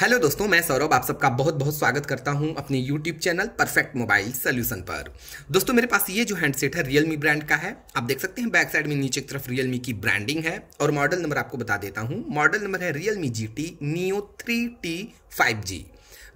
Hello दोस्तों मैं सौरभ आप सबका बहुत बहुत स्वागत करता हूं अपने YouTube channel perfect mobile solution पर दोस्तों मेरे पास ये जो हैंडसेट है रियलमी ब्रांड का है आप देख सकते हैं बैक साइड में नीचे की तरफ रियलमी की ब्रांडिंग है और मॉडल नंबर आपको बता देता हूं मॉडल नंबर है Realme G T Neo three T five G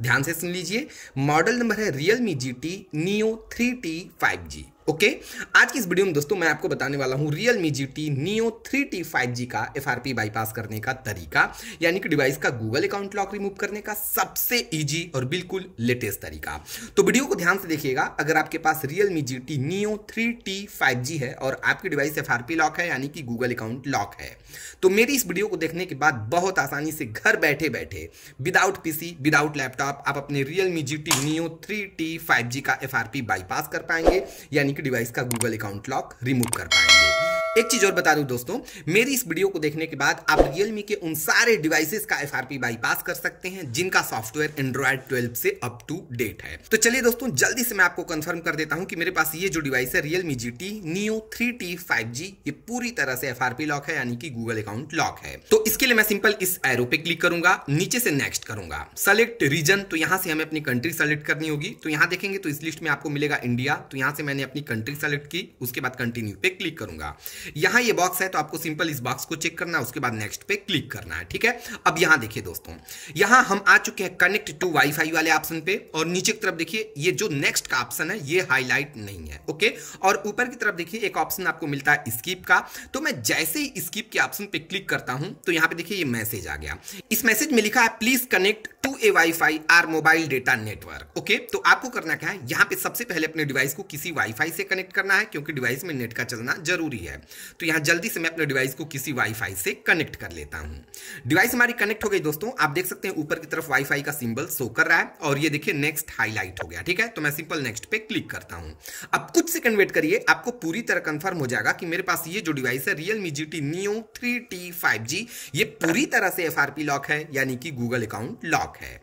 ध्यान से सुन लीजिए मॉडल नंबर है Realme G T Neo three T five G okay okay? आज की इस वीडियो में दोस्तों मैं आपको बताने वाला हूं Realme G T Neo three T five G का एफ बाईपास करने का तरीका यानी कि डिवाइस का गूगल अकाउंट लॉक रिमूव करने का सबसे इजी और बिल्कुल लेटेस्ट तरीका तो वीडियो को ध्यान से देखिएगा अगर आपके पास Realme G T Neo three T five G है और आपकी डिवाइस एफ लॉक है यानी कि गूगल अकाउंट लॉक है तो मेरी इस वीडियो को देखने के बाद बहुत आसानी से घर बैठे बैठे विदाउट पीसी विदाउट लैपटॉप आप अपने Realme G T Neo three T five G का एफ बाईपास कर पाएंगे यानी डिवाइस का गूगल अकाउंट लॉक रिमूव कर पाएंगे एक चीज़ और बता दूं दोस्तों मेरी इस वीडियो को देखने के बाद आप रियलमी के उन सारे डिवाइसेस का एफ बाईपास कर सकते हैं जिनका सॉफ्टवेयर एंड्रॉयड 12 से अप टू डेट है तो चलिए दोस्तों जल्दी से मैं आपको कंफर्म कर देता हूं कि मेरे पास ये जो डिवाइस है Realme G T Neo three T five G ये पूरी तरह से एफ लॉक है यानी कि गूगल अकाउंट लॉक है तो इसके लिए मैं सिंपल इस एरो पे क्लिक करूंगा नीचे से नेक्स्ट करूंगा सेलेक्ट रीजन तो यहाँ से हमें अपनी कंट्री सेलेक्ट करनी होगी तो यहाँ देखेंगे तो इस लिस्ट में आपको मिलेगा इंडिया तो यहाँ से मैंने अपनी कंट्री सेलेक्ट की उसके बाद कंटिन्यू पे क्लिक करूंगा यहां ये बॉक्स है तो आपको सिंपल इस बॉक्स को चेक करना है उसके बाद नेक्स्ट पे क्लिक करना है ठीक है अब यहां देखिए दोस्तों यहां हम आ चुके हैं कनेक्ट टू वाईफाई वाले ऑप्शन पे और नीचे की तरफ देखिए ये जो नेक्स्ट का ऑप्शन है ये हाईलाइट नहीं है ओके और ऊपर की तरफ देखिए एक ऑप्शन आपको मिलता है स्कीप का तो मैं जैसे ही स्कीप के ऑप्शन पे क्लिक करता हूं तो यहां पर देखिए ये मैसेज आ गया इस मैसेज में लिखा है please connect to a wifi or mobile data network okay तो आपको करना क्या है यहां पे सबसे पहले अपने डिवाइस को किसी वाईफाई से कनेक्ट करना है क्योंकि डिवाइस में नेट का चलना जरूरी है तो यहाँ जल्दी से मैं अपने डिवाइस को किसी वाईफाई से कनेक्ट कर लेता हूँ डिवाइस हमारी कनेक्ट हो गई दोस्तों आप देख सकते हैं ऊपर की तरफ वाईफाई का सिंबल शो कर रहा है और ये देखिए नेक्स्ट हाईलाइट हो गया ठीक है तो मैं सिंपल नेक्स्ट पे क्लिक करता हूँ अब कुछ सेकंड वेट करिए आपको पूरी तरह कंफर्म हो जाएगा कि मेरे पास ये जो डिवाइस है Realme G T Neo three T five G ये पूरी तरह से एफ आर पी लॉक है यानी कि गूगल अकाउंट लॉक है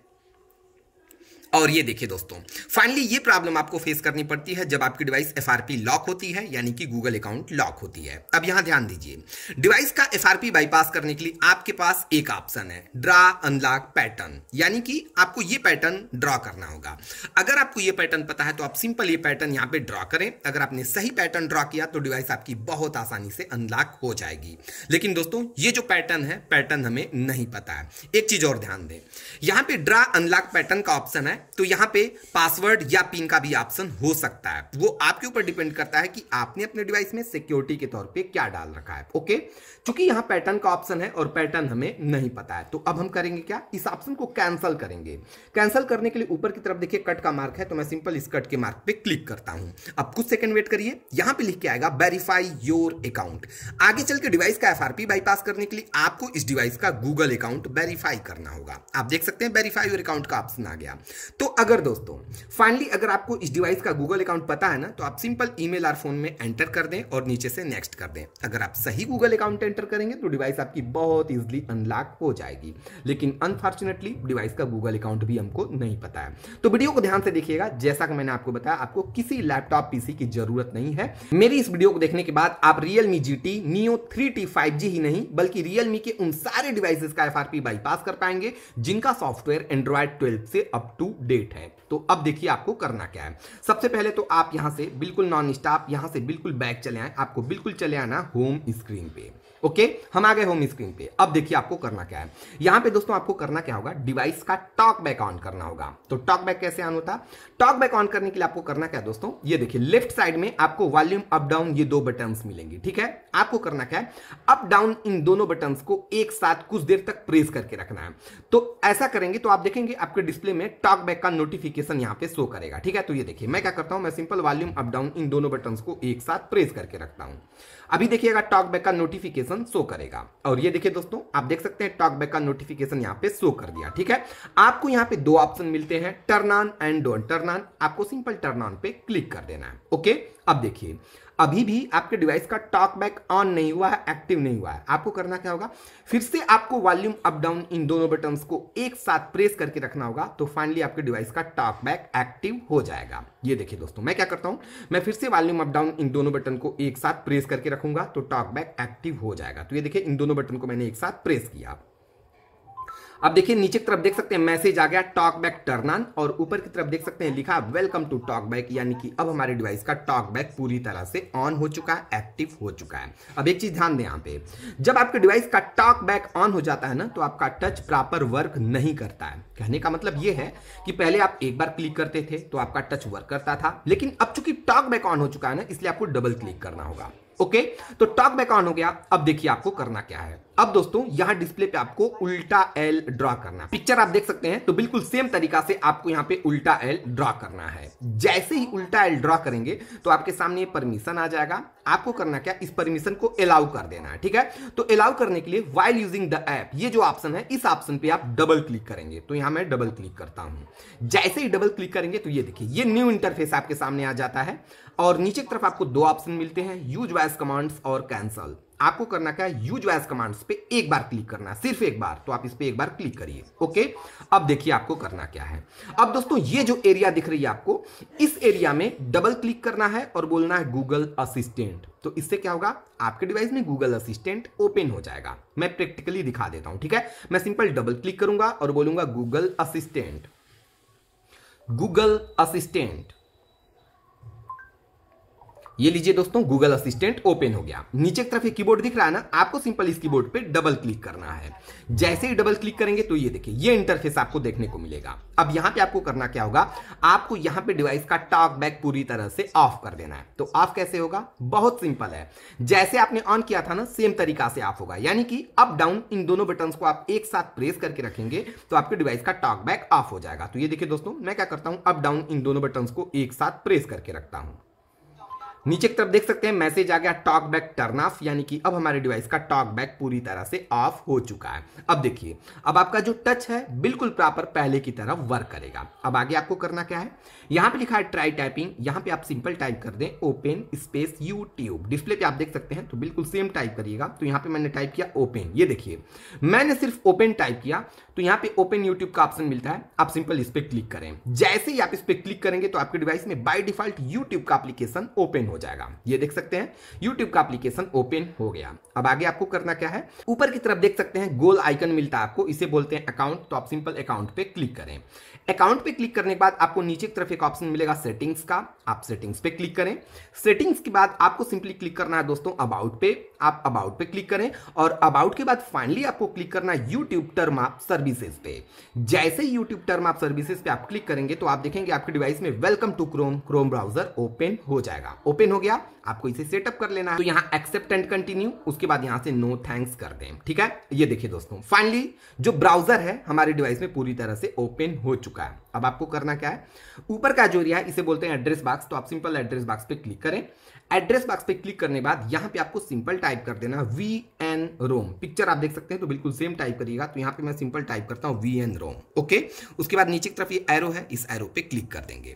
और ये देखिए दोस्तों फाइनली ये प्रॉब्लम आपको फेस करनी पड़ती है जब आपकी डिवाइस एफ लॉक होती है यानी कि गूगल अकाउंट लॉक होती है अब यहां ध्यान दीजिए डिवाइस का एफ बाईपास करने के लिए आपके पास एक ऑप्शन है ड्रा अनलॉक पैटर्न यानी कि आपको ये पैटर्न ड्रॉ करना होगा अगर आपको ये पैटर्न पता है तो आप सिंपल ये पैटर्न यहाँ पे ड्रॉ करें अगर आपने सही पैटर्न ड्रॉ किया तो डिवाइस आपकी बहुत आसानी से अनलॉक हो जाएगी लेकिन दोस्तों ये जो पैटर्न है पैटर्न हमें नहीं पता है एक चीज और ध्यान दें यहाँ पे ड्रा अनलॉक पैटर्न का ऑप्शन है तो यहाँ पे पासवर्ड या पिन का भी ऑप्शन हो सकता है वो आपके ऊपर डिपेंड करता है कि आपने अपने डिवाइस में सिक्योरिटी के तौर पे क्या डाल रखा है ओके क्योंकि यहाँ पैटर्न का ऑप्शन है और पैटर्न हमें नहीं पता है तो अब हम करेंगे क्या इस ऑप्शन को कैंसिल करेंगे कैंसिल करने के लिए ऊपर की तरफ देखिए कट का मार्क है तो मैं सिंपल इस कट के मार्क पे क्लिक करता हूं अब कुछ सेकंड वेट करिए यहां पे लिख के आएगा वेरीफाई योर अकाउंट आगे चल के डिवाइस का एफ बाईपास करने के लिए आपको इस डिवाइस का गूगल अकाउंट वेरीफाई करना होगा आप देख सकते हैं वेरीफाई योर अकाउंट का ऑप्शन आ गया तो अगर दोस्तों फाइनली अगर आपको इस डिवाइस का गूगल अकाउंट पता है ना तो आप सिंपल ई मेल और फोन में एंटर कर दें और नीचे से नेक्स्ट कर दें अगर आप सही गूगल अकाउंट एंटर करेंगे तो डिवाइस आपकी बहुत ईजिली अनलॉक हो जाएगी लेकिन अनफॉर्चुनेटली डिवाइस का गूगल अकाउंट भी हमको नहीं पता है तो वीडियो को ध्यान से देखिएगा जैसा कि मैंने आपको बताया आपको किसी लैपटॉप पीसी की जरूरत नहीं है मेरी इस वीडियो को देखने के बाद आप Realme G T Neo three T five G ही नहीं बल्कि रियलमी के उन सारे डिवाइसेस का एफ बाईपास कर पाएंगे जिनका सॉफ्टवेयर एंड्रॉयड ट्वेल्व से अप टू डेट है तो अब देखिए आपको करना क्या है सबसे पहले तो आप यहां से बिल्कुल नॉन स्टॉप यहां से बिल्कुल बैक चले आए आपको बिल्कुल चले आना होम स्क्रीन पे ओके हम आ गए होम स्क्रीन पे अब देखिए आपको करना क्या है यहां पे दोस्तों आपको करना क्या होगा डिवाइस का टॉक बैक ऑन करना होगा तो टॉक बैक कैसे ऑन होता टॉक बैक ऑन करने के लिए आपको करना क्या है दोस्तों ये देखिए लेफ्ट साइड में आपको वॉल्यूम अप डाउन ये दो बटन मिलेंगे ठीक है आपको करना क्या है अप डाउन इन दोनों बटन को एक साथ कुछ देर तक प्रेस करके रखना है तो ऐसा करेंगे तो आप देखेंगे आपके डिस्प्ले में टॉक बैक का नोटिफिकेशन यहां पर शो करेगा ठीक है तो ये देखिए मैं क्या करता हूं मैं सिंपल वॉल्यूम अप डाउन इन दोनों बटन को एक साथ प्रेस करके रखता हूं अभी देखिएगा टॉकबैक का नोटिफिकेशन शो करेगा और ये देखिए दोस्तों आप देख सकते हैं टॉकबैक का नोटिफिकेशन यहाँ पे शो कर दिया ठीक है आपको यहाँ पे दो ऑप्शन मिलते हैं turn on and don't turn on आपको सिंपल टर्न ऑन पे क्लिक कर देना है ओके अब देखिए अभी भी आपके डिवाइस का टॉक बैक ऑन नहीं हुआ है एक्टिव नहीं हुआ है आपको करना क्या होगा फिर से आपको वॉल्यूम अप डाउन इन दोनों बटन्स को एक साथ प्रेस करके रखना होगा तो फाइनली आपके डिवाइस का टॉक बैक एक्टिव हो जाएगा ये देखिए दोस्तों मैं क्या करता हूं मैं फिर से वॉल्यूम अप डाउन इन दोनों बटन को एक साथ प्रेस करके रखूंगा तो टॉक बैक एक्टिव हो जाएगा तो ये देखिए इन दोनों बटन को मैंने एक साथ प्रेस किया अब देखिए नीचे की तरफ देख सकते हैं मैसेज आ गया टॉक बैक टर्न ऑन और ऊपर की तरफ देख सकते हैं लिखा वेलकम टू टॉक बैक यानी कि अब हमारे डिवाइस का टॉक बैक पूरी तरह से ऑन हो चुका है एक्टिव हो चुका है अब एक चीज ध्यान दें यहाँ पे जब आपके डिवाइस का टॉक बैक ऑन हो जाता है ना तो आपका टच प्रॉपर वर्क नहीं करता है कहने का मतलब यह है कि पहले आप एक बार क्लिक करते थे तो आपका टच वर्क करता था लेकिन अब चूंकि टॉक बैक ऑन हो चुका है ना इसलिए आपको डबल क्लिक करना होगा ओके तो टॉक बैक ऑन हो गया अब देखिए आपको करना क्या है अब दोस्तों यहाँ डिस्प्ले पे आपको उल्टा एल ड्रॉ करना पिक्चर आप देख सकते हैं तो बिल्कुल सेम तरीका से आपको यहाँ पे उल्टा एल ड्रॉ करना है जैसे ही उल्टा एल ड्रॉ करेंगे तो आपके सामने परमिशन आ जाएगा आपको करना क्या इस परमिशन को अलाउ कर देना है ठीक है तो अलाउ करने के लिए वाइल यूजिंग द एप ये जो ऑप्शन है इस ऑप्शन पे आप डबल क्लिक करेंगे तो यहां मैं डबल क्लिक करता हूं जैसे ही डबल क्लिक करेंगे तो ये देखिए ये न्यू इंटरफेस आपके सामने आ जाता है और नीचे की तरफ आपको दो ऑप्शन मिलते हैं यूज वॉइस कमांड्स और कैंसल आपको करना क्या है यूज एज कमांड्स पे एक बार क्लिक करना सिर्फ एक बार तो आप इस पर एक बार क्लिक करिए ओके अब देखिए आपको करना क्या है अब दोस्तों ये जो एरिया दिख रही है आपको इस एरिया में डबल क्लिक करना है और बोलना है गूगल असिस्टेंट तो इससे क्या होगा आपके डिवाइस में गूगल असिस्टेंट ओपन हो जाएगा मैं प्रैक्टिकली दिखा देता हूं ठीक है मैं सिंपल डबल क्लिक करूंगा और बोलूंगा गूगल असिस्टेंट गूगल असिस्टेंट ये लीजिए दोस्तों गूगल असिस्टेंट ओपन हो गया नीचे की तरफ ये कीबोर्ड दिख रहा है ना आपको सिंपल इस कीबोर्ड पे डबल क्लिक करना है जैसे ही डबल क्लिक करेंगे तो ये देखिए ये इंटरफेस आपको देखने को मिलेगा अब यहाँ पे आपको करना क्या होगा आपको यहाँ पे डिवाइस का टॉक बैक पूरी तरह से ऑफ कर देना है तो ऑफ कैसे होगा बहुत सिंपल है जैसे आपने ऑन किया था ना सेम तरीका से ऑफ होगा यानी कि अप डाउन इन दोनों बटन को आप एक साथ प्रेस करके रखेंगे तो आपके डिवाइस का टॉक बैक ऑफ हो जाएगा तो ये देखिए दोस्तों मैं क्या करता हूं अप डाउन इन दोनों बटन को एक साथ प्रेस करके रखता हूँ नीचे की तरफ देख सकते हैं मैसेज आ गया टॉक बैक टर्न ऑफ यानी कि अब हमारे डिवाइस का टॉक बैक पूरी तरह से ऑफ हो चुका है अब देखिए अब आपका जो टच है बिल्कुल प्रॉपर पहले की तरह वर्क करेगा अब आगे आपको करना क्या है यहां पे लिखा है ट्राई टाइपिंग यहां पे आप सिंपल टाइप कर दें ओपन स्पेस यूट्यूब डिस्प्ले पे आप देख सकते हैं तो बिल्कुल सेम टाइप करिएगा तो यहां पे मैंने टाइप किया ओपन ये देखिए मैंने सिर्फ ओपन टाइप किया तो यहाँ पे ओपन यूट्यूब का ऑप्शन मिलता है आप सिंपल इस पर क्लिक करें जैसे ही आप इस पर क्लिक करेंगे तो आपके डिवाइस में बाय डिफॉल्ट यूट्यूब का एप्लीकेशन ओपन हो जाएगा ये देख सकते हैं यूट्यूब का एप्लीकेशन ओपन हो गया अब आगे आपको करना क्या है ऊपर की तरफ देख सकते हैं गोल आइकन मिलता है आपको इसे बोलते हैं अकाउंट तो आप सिंपल अकाउंट पे क्लिक करें अकाउंट पे क्लिक करने के बाद आपको नीचे की तरफ एक ऑप्शन मिलेगा सेटिंग्स का आप सेटिंग्स पे क्लिक करें सेटिंग्स के बाद आपको सिंपली क्लिक करना है दोस्तों अबाउट पे आप अबाउट पे क्लिक करें और अबाउट के बाद फाइनली आपको क्लिक करना है YouTube term of service services पे जैसे ही यूट्यूब टर्म आप सर्विसेज पे आप क्लिक करेंगे तो आप देखेंगे आपके डिवाइस में welcome to Chrome Chrome browser open हो जाएगा ओपन हो गया आपको इसे सेटअप कर लेना है तो यहां एक्सेप्ट एंड कंटिन्यू उसके बाद यहां से नो थैंक्स कर दें ठीक है ये देखिए दोस्तों फाइनली जो ब्राउजर है हमारे डिवाइस में पूरी तरह से ओपन हो चुका है अब आपको करना क्या है ऊपर का जो रिया है इसे बोलते हैं एड्रेस बॉक्स तो आप सिंपल एड्रेस बॉक्स पे क्लिक करें एड्रेस बॉक्स पे क्लिक करने बाद यहां पे आपको सिंपल टाइप कर देना वी एन रोम पिक्चर आप देख सकते हैं तो बिल्कुल सेम टाइप करिएगा तो यहां पे मैं सिंपल टाइप करता हूं वी एन रोम ओके उसके बाद नीचे की तरफ ये एरो है इस एरो पे क्लिक कर देंगे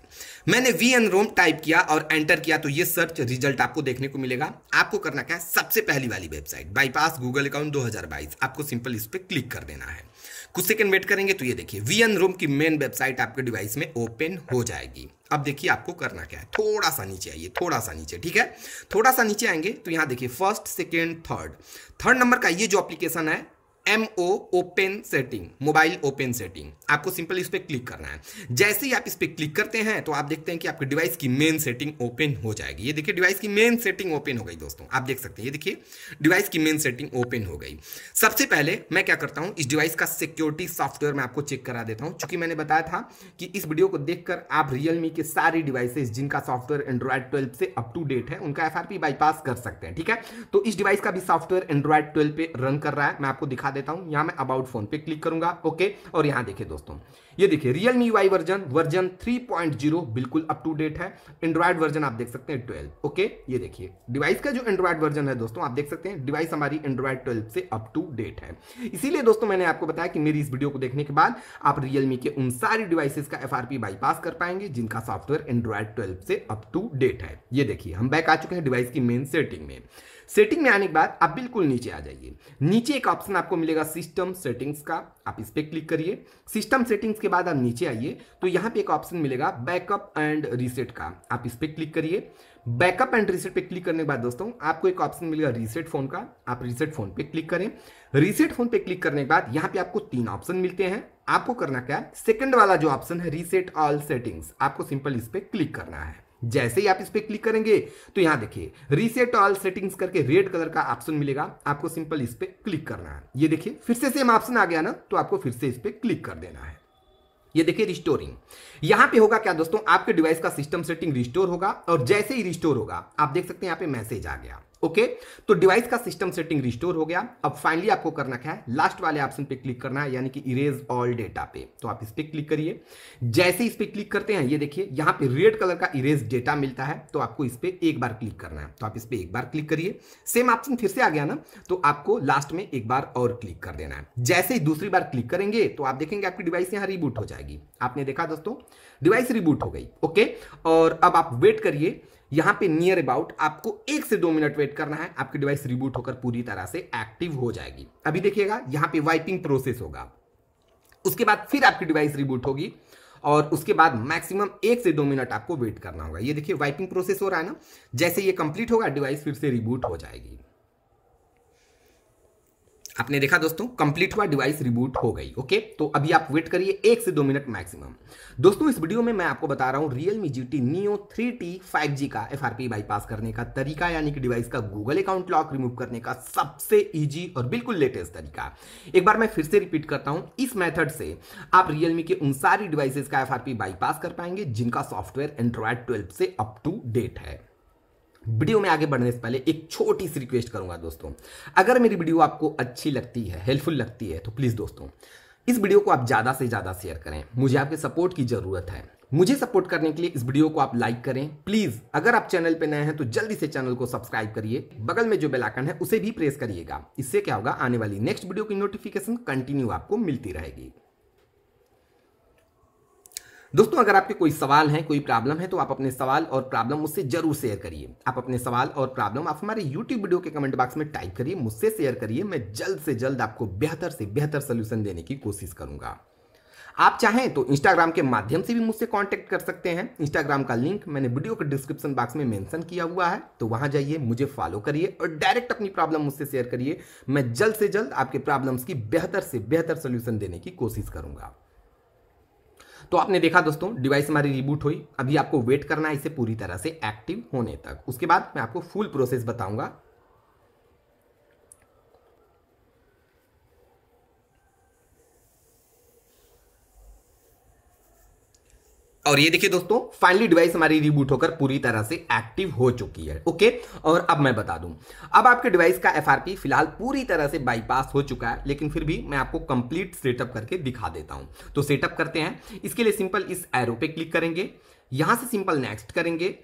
मैंने वी एन रोम टाइप किया और एंटर किया तो ये सर्च रिजल्ट वेबसाइट आपको देखने को मिलेगा आपको करना क्या है सबसे पहली वाली वेबसाइट बाईपास गूगल अकाउंट 2022 आपको सिंपल इस पर क्लिक कर देना है कुछ सेकंड वेट करेंगे तो ये देखिए वी एन की मेन वेबसाइट आपके डिवाइस में ओपन हो जाएगी अब देखिए आपको करना क्या है थोड़ा सा नीचे आइए थोड़ा सा नीचे ठीक है थोड़ा सा नीचे आएंगे तो यहां देखिए first second third third number का ये जो एप्लीकेशन है M O open setting mobile open setting आपको सिंपल इस पर क्लिक करना है जैसे ही आप इस पर क्लिक करते हैं तो आप देखते हैं कि आपके डिवाइस की मेन सेटिंग ओपन हो जाएगी ये देखिए डिवाइस की मेन सेटिंग ओपन हो गई दोस्तों आप देख सकते हैं ये देखिए डिवाइस की मेन सेटिंग ओपन हो गई सबसे पहले मैं क्या करता हूँ इस डिवाइस का सिक्योरिटी सॉफ्टवेयर मैं आपको चेक करा देता हूँ चूंकि मैंने बताया था कि इस वीडियो को देखकर आप रियलमी के सारी डिवाइसेज जिनका सॉफ्टवेयर एंड्रॉयड ट्वेल्व से अप टू डेट है उनका एफ बाईपास कर सकते हैं ठीक है तो इस डिवाइस का भी सॉफ्टवेयर एंड्रॉयड ट्वेल्व पे रन कर रहा है मैं आपको दिखा देता हूं यहां मैं अबाउट फोन पे क्लिक करूंगा ओके और यहां देखिए दोस्तों ये देखिए Realme Y version version 3.0 बिल्कुल अप टू डेट है एंड्रॉयड वर्जन आप देख सकते हैं 12 ओके ये देखिए डिवाइस का जो एंड्रॉयड वर्जन है दोस्तों आप देख सकते हैं डिवाइस हमारी एंड्रॉयड 12 से अप टू डेट है इसीलिए दोस्तों मैंने आपको बताया कि मेरी इस वीडियो को देखने के बाद आप रियलमी के उन सारी डिवाइसेज का एफ बाईपास कर पाएंगे जिनका सॉफ्टवेयर एंड्रॉयड ट्वेल्व से अप टू डेट है ये देखिए हम बैक आ चुके हैं डिवाइस की मेन सेटिंग में सेटिंग में आने के बाद आप बिल्कुल नीचे आ जाइए नीचे एक ऑप्शन आपको मिलेगा सिस्टम सेटिंग्स का आप इस पर क्लिक करिए सिस्टम सेटिंग्स के बाद आप नीचे आइए तो यहाँ पे एक ऑप्शन मिलेगा बैकअप एंड रीसेट का आप इस पर क्लिक करिए बैकअप एंड रीसेट पे क्लिक करने के बाद दोस्तों आपको एक ऑप्शन मिलेगा रीसेट फोन का आप रीसेट फोन पे क्लिक करें रीसेट फोन पे क्लिक करने के बाद यहाँ पे आपको तीन ऑप्शन मिलते हैं आपको करना क्या है सेकंड वाला जो ऑप्शन है रीसेट ऑल सेटिंग्स आपको सिंपल इस पर क्लिक करना है जैसे ही आप इस पर क्लिक करेंगे तो यहां देखिए रीसेट ऑल सेटिंग्स करके रेड कलर का ऑप्शन मिलेगा आपको सिंपल इस पर क्लिक करना है ये देखिए फिर से सेम ऑप्शन आ गया ना तो आपको फिर से इस पर क्लिक कर देना है ये देखिए रिस्टोरिंग यहां पे होगा क्या दोस्तों आपके डिवाइस का सिस्टम सेटिंग रिस्टोर होगा और जैसे ही रिस्टोर होगा आप देख सकते हैं यहां पे मैसेज आ गया ओके तो डिवाइस का सिस्टम सेटिंग रिस्टोर हो गया अब फाइनली आपको करना क्या है लास्ट वाले ऑप्शन पे क्लिक करना है यानी कि इरेज ऑल डेटा पे तो आप इस पर क्लिक करिए जैसे इस पर क्लिक करते हैं ये देखिए यहां पे रेड कलर का इरेज डेटा मिलता है तो आपको इस पर एक बार क्लिक करना है तो आप इस पर एक बार क्लिक करिए सेम ऑप्शन फिर से आ गया ना तो आपको लास्ट में एक बार और क्लिक कर देना है जैसे ही दूसरी बार क्लिक करेंगे तो आप देखेंगे आपकी डिवाइस यहां रिबूट हो जाएगी आपने देखा दोस्तों डिवाइस रिबूट हो गई ओके और अब आप वेट करिए यहां पे नियर अबाउट आपको एक से दो मिनट वेट करना है आपकी डिवाइस रिबूट होकर पूरी तरह से एक्टिव हो जाएगी अभी देखिएगा यहां पे वाइपिंग प्रोसेस होगा उसके बाद फिर आपकी डिवाइस रिबूट होगी और उसके बाद मैक्सिमम एक से दो मिनट आपको वेट करना होगा ये देखिए वाइपिंग प्रोसेस हो रहा है ना जैसे ये कंप्लीट होगा डिवाइस फिर से रिबूट हो जाएगी आपने देखा दोस्तों कंप्लीट हुआ डिवाइस रिबूट हो गई ओके तो अभी आप वेट करिए एक से दो मिनट मैक्सिमम दोस्तों इस वीडियो में मैं आपको बता रहा हूँ Realme G T Neo three T five G का एफ बाईपास करने का तरीका यानी कि डिवाइस का गूगल अकाउंट लॉक रिमूव करने का सबसे ईजी और बिल्कुल लेटेस्ट तरीका एक बार मैं फिर से रिपीट करता हूँ इस मैथड से आप रियलमी के उन सारी डिवाइसेज का एफ बाईपास कर पाएंगे जिनका सॉफ्टवेयर एंड्रॉयड ट्वेल्व से अप टू डेट है वीडियो में आगे बढ़ने से पहले एक छोटी सी रिक्वेस्ट करूंगा दोस्तों अगर मेरी वीडियो आपको अच्छी लगती है हेल्पफुल लगती है तो प्लीज़ दोस्तों इस वीडियो को आप ज़्यादा से ज़्यादा शेयर करें मुझे आपके सपोर्ट की ज़रूरत है मुझे सपोर्ट करने के लिए इस वीडियो को आप लाइक करें प्लीज़ अगर आप चैनल पर नए हैं तो जल्दी से चैनल को सब्सक्राइब करिए बगल में जो बेलाइकन है उसे भी प्रेस करिएगा इससे क्या होगा आने वाली नेक्स्ट वीडियो की नोटिफिकेशन कंटिन्यू आपको मिलती रहेगी दोस्तों अगर आपके कोई सवाल हैं कोई प्रॉब्लम है तो आप अपने सवाल और प्रॉब्लम मुझसे जरूर शेयर करिए आप अपने सवाल और प्रॉब्लम आप हमारे यूट्यूब वीडियो के कमेंट बॉक्स में टाइप करिए मुझसे शेयर करिए मैं जल्द से जल्द आपको बेहतर से बेहतर सोल्यूशन देने की कोशिश करूंगा आप चाहें तो इंस्टाग्राम के माध्यम से भी मुझसे कांटेक्ट कर सकते हैं इंस्टाग्राम का लिंक मैंने वीडियो के डिस्क्रिप्शन बॉक्स में मेंशन किया हुआ है तो वहां जाइए मुझे फॉलो करिए और डायरेक्ट अपनी प्रॉब्लम मुझसे शेयर करिए मैं जल्द से जल्द आपके प्रॉब्लम्स की बेहतर से बेहतर सोल्यूशन देने की कोशिश करूंगा तो आपने देखा दोस्तों डिवाइस हमारी रिबूट हुई अभी आपको वेट करना है इसे पूरी तरह से एक्टिव होने तक उसके बाद मैं आपको फुल प्रोसेस बताऊंगा और ये देखिए दोस्तों फाइनली डिवाइस हमारी रिबूट होकर पूरी तरह से एक्टिव हो चुकी है ओके और अब मैं बता दूं अब आपके डिवाइस का एफआरपी फिलहाल पूरी तरह से बाईपास हो चुका है लेकिन फिर भी मैं आपको कंप्लीट सेटअप करके दिखा देता हूं तो सेटअप करते हैं इसके लिए सिंपल इस एरो पे क्लिक करेंगे यहां से सिंपल नेक्स्ट करेंगे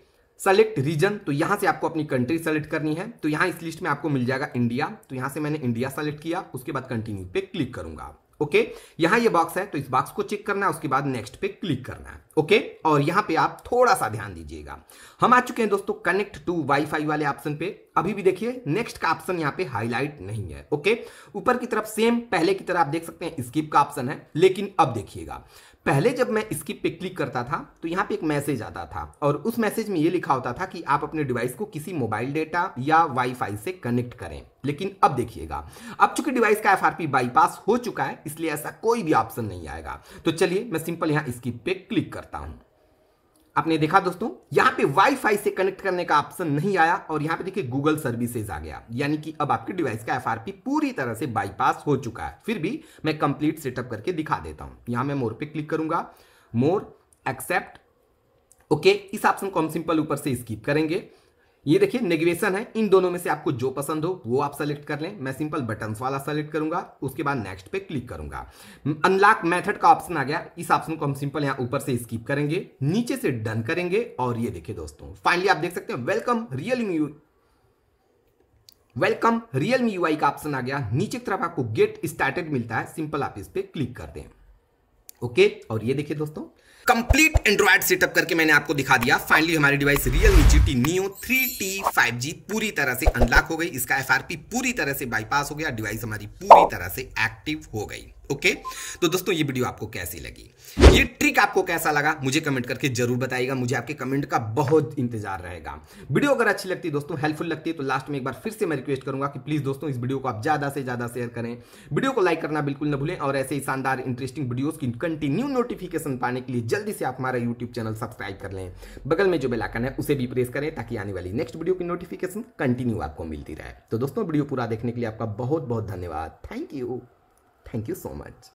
सेलेक्ट रीजन तो यहां से आपको अपनी कंट्री सेलेक्ट करनी है तो यहाँ इस लिस्ट में आपको मिल जाएगा इंडिया तो यहां से मैंने इंडिया सेलेक्ट किया उसके बाद कंटिन्यू पे क्लिक करूंगा ओके okay? यहां ये बॉक्स है तो इस बॉक्स को चेक करना है उसके बाद नेक्स्ट पे क्लिक करना है ओके okay? और यहां पे आप थोड़ा सा ध्यान दीजिएगा हम आ चुके हैं दोस्तों कनेक्ट टू वाईफाई वाले ऑप्शन पे अभी भी देखिए नेक्स्ट का ऑप्शन यहां पे हाईलाइट नहीं है ओके okay? ऊपर की तरफ सेम पहले की तरह आप देख सकते हैं स्किप का ऑप्शन है लेकिन अब देखिएगा पहले जब मैं स्किप पे क्लिक करता था तो यहाँ पे एक मैसेज आता था और उस मैसेज में ये लिखा होता था कि आप अपने डिवाइस को किसी मोबाइल डेटा या वाईफाई से कनेक्ट करें लेकिन अब देखिएगा अब चूंकि डिवाइस का एफआरपी बाईपास हो चुका है इसलिए ऐसा कोई भी ऑप्शन नहीं आएगा तो चलिए मैं सिंपल यहाँ स्किप पे क्लिक करता हूँ आपने देखा दोस्तों यहां पे वाईफाई से कनेक्ट करने का ऑप्शन नहीं आया और यहां पे देखिए गूगल सर्विसेज आ गया यानी कि अब आपके डिवाइस का एफआरपी पूरी तरह से बाईपास हो चुका है फिर भी मैं कंप्लीट सेटअप करके दिखा देता हूं यहां मैं मोर पे क्लिक करूंगा मोर एक्सेप्ट ओके इस ऑप्शन को हम सिंपल ऊपर से स्किप करेंगे ये देखिए नेगेशन है इन दोनों में से आपको जो पसंद हो वो आप सेलेक्ट कर लें मैं सिंपल बटन वाला सेलेक्ट करूंगा उसके बाद नेक्स्ट पे क्लिक करूंगा अनलॉक मेथड का ऑप्शन आ गया इस ऑप्शन को हम सिंपल यहां ऊपर से स्किप करेंगे नीचे से डन करेंगे और ये देखिए दोस्तों फाइनली आप देख सकते हैं welcome real welcome Realme UI का ऑप्शन आ गया नीचे की तरफ आपको गेट स्टार्टेड मिलता है सिंपल आप इस पर क्लिक कर दें ओके और ये देखिए दोस्तों कंप्लीट एंड्रॉयड सेटअप करके मैंने आपको दिखा दिया फाइनली हमारी device Realme G T Neo three T five G पूरी तरह से अनलॉक हो गई इसका एफ पूरी तरह से बाईपास हो गया डिवाइस हमारी पूरी तरह से एक्टिव हो गई ओके तो दोस्तों ये वीडियो आपको कैसी लगी ये ट्रिक आपको कैसा लगा मुझे कमेंट करके जरूर बताइएगा मुझे आपके कमेंट का बहुत इंतजार रहेगा वीडियो अगर अच्छी लगती है दोस्तों हेल्पफुल लगती है तो लास्ट में एक बार फिर से मैं रिक्वेस्ट करूंगा कि प्लीज दोस्तों इस वीडियो को आप ज्यादा से ज्यादा शेयर करें वीडियो को लाइक करना बिल्कुल न भूलें और ऐसे ही शानदार इंटरेस्टिंग वीडियो की कंटिन्यू नोटिफिकेशन पाने के लिए जल्दी से आप हमारा यूट्यूब चैनल सब्सक्राइब कर लें बगल में जो बेलाकन है उसे भी प्रेस करें ताकि आने वाली नेक्स्ट वीडियो की नोटिफिकेशन कंटिन्यू आपको मिलती रहे तो दोस्तों वीडियो पूरा देखने के लिए आपका बहुत बहुत धन्यवाद thank you Thank you so much.